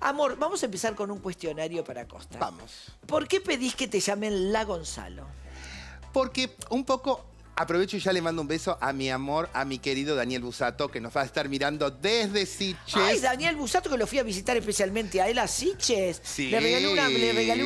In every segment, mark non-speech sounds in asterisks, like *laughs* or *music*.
Amor, vamos a empezar con un cuestionario para Costa. Vamos. ¿Por qué pedís que te llamen La Gonzalo? Porque un poco Aprovecho y ya le mando un beso a mi amor, a mi querido Daniel Busato, que nos va a estar mirando desde Siches. Ay, Daniel Busato, que lo fui a visitar especialmente a él a Siches. Sí. Le regalé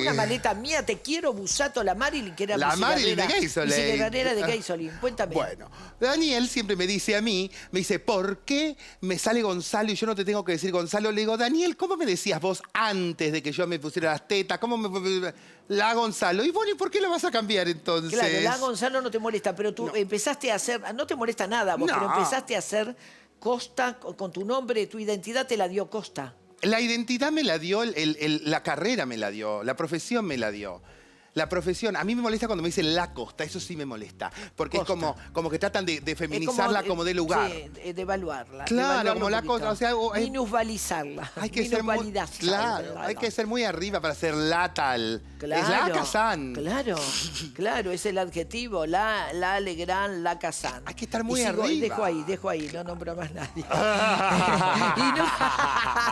una, maleta mía, te quiero, Busato, la Marilyn, que era la Marilyn de Gaisolin. de Gaisolin, cuéntame. Bueno, Daniel siempre me dice a mí, me dice, ¿por qué me sale Gonzalo y yo no te tengo que decir Gonzalo? Le digo, Daniel, ¿cómo me decías vos antes de que yo me pusiera las tetas? ¿Cómo me... La Gonzalo. Y bueno, ¿y por qué la vas a cambiar entonces? Claro, la Gonzalo no te molesta, pero tú empezaste a hacer, no te molesta nada, porque pero empezaste a hacer Costa con tu nombre, tu identidad te la dio Costa. La identidad me la dio, la carrera me la dio, la profesión me la dio. La profesión, a mí me molesta cuando me dicen la costa, eso sí me molesta. Porque es como, como que tratan de, feminizarla como, de lugar. de evaluarla. Claro, como la costa. O sea, Minusvalizarla. Hay que ser Claro, hay que ser muy arriba para ser la tal. Claro, es la Kazán. Claro, claro, es el adjetivo. La, la la Kazán. Hay que estar muy arriba. Dejo ahí, dejo ahí, no nombro más nadie. *laughs* *laughs*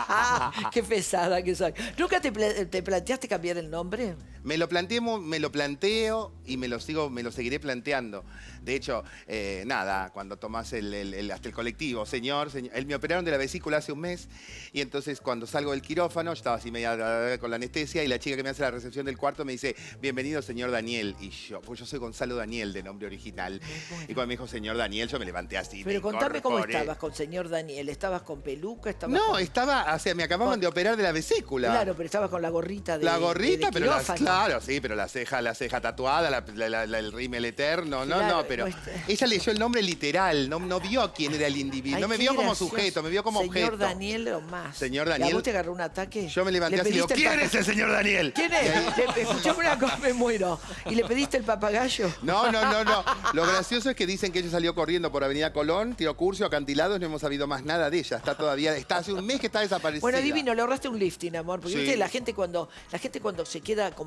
*laughs* Qué pesada que soy. ¿Nunca te, planteaste cambiar el nombre? Me lo planteé, me lo planteo y me lo sigo, me lo seguiré planteando. De hecho, eh, nada, cuando tomás hasta el colectivo, señor, señor, me operaron de la vesícula hace un mes y entonces cuando salgo del quirófano, estaba así media con la anestesia y la chica que me hace la recepción del cuarto me dice, bienvenido señor Daniel. Y yo, pues yo soy Gonzalo Daniel de nombre original. Y cuando me dijo señor Daniel, yo me levanté así. Pero contame cómo estabas con señor Daniel. ¿Estabas con peluca? ¿Estabas No, estaba, o sea, me acababa de operar de la vesícula. Claro, pero estabas con la gorrita de La gorrita, pero las, claro, sí, pero la ceja, la ceja tatuada, el el eterno, no, no, pero pues, eh. ella leyó el nombre literal, no, no vio a quién era el individuo, no me vio como sujeto, me vio como objeto. Señor Daniel o más. Señor Daniel. ¿Y a te agarró un ataque? Yo me levanté así ¿quién es el señor Daniel? ¿Quién es? Escuchame una cosa, me muero. ¿Y le pediste el papagayo? No, no, no, no. *laughs* Lo gracioso es que dicen que ella salió corriendo por Avenida Colón, tiró curso, acantilados, no hemos sabido más nada de ella. Está todavía, está hace un mes que está desaparecida vino, le ahorraste un lifting, amor. Porque ¿viste? la gente cuando la gente cuando se queda como.